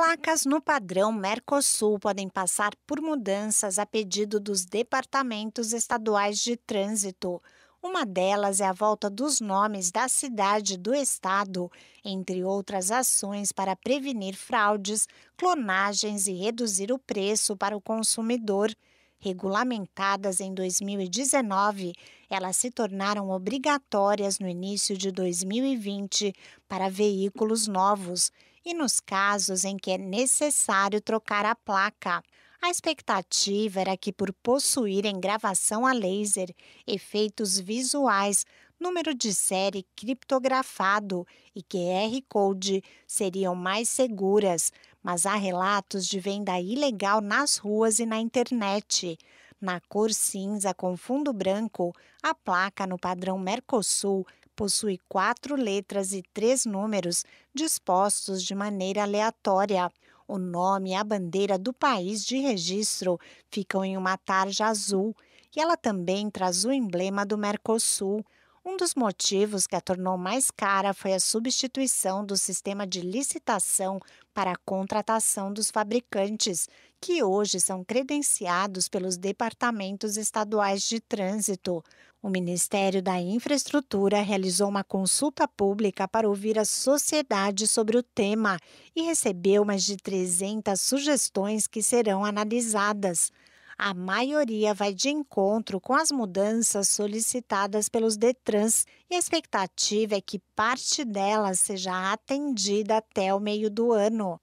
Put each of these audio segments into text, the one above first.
Placas no padrão Mercosul podem passar por mudanças a pedido dos departamentos estaduais de trânsito. Uma delas é a volta dos nomes da cidade do estado, entre outras ações para prevenir fraudes, clonagens e reduzir o preço para o consumidor. Regulamentadas em 2019, elas se tornaram obrigatórias no início de 2020 para veículos novos e nos casos em que é necessário trocar a placa. A expectativa era que, por possuírem gravação a laser, efeitos visuais, número de série criptografado e QR Code seriam mais seguras, mas há relatos de venda ilegal nas ruas e na internet. Na cor cinza com fundo branco, a placa no padrão Mercosul possui quatro letras e três números dispostos de maneira aleatória. O nome e a bandeira do país de registro ficam em uma tarja azul e ela também traz o emblema do Mercosul, um dos motivos que a tornou mais cara foi a substituição do sistema de licitação para a contratação dos fabricantes, que hoje são credenciados pelos departamentos estaduais de trânsito. O Ministério da Infraestrutura realizou uma consulta pública para ouvir a sociedade sobre o tema e recebeu mais de 300 sugestões que serão analisadas a maioria vai de encontro com as mudanças solicitadas pelos Detrans e a expectativa é que parte delas seja atendida até o meio do ano.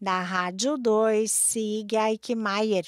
Da Rádio 2, siga Ike Maier.